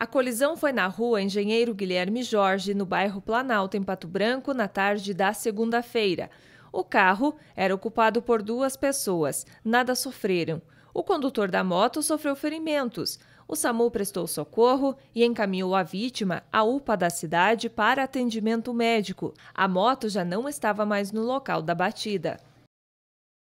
A colisão foi na rua Engenheiro Guilherme Jorge, no bairro Planalto, em Pato Branco, na tarde da segunda-feira. O carro era ocupado por duas pessoas, nada sofreram. O condutor da moto sofreu ferimentos. O SAMU prestou socorro e encaminhou a vítima à UPA da cidade para atendimento médico. A moto já não estava mais no local da batida.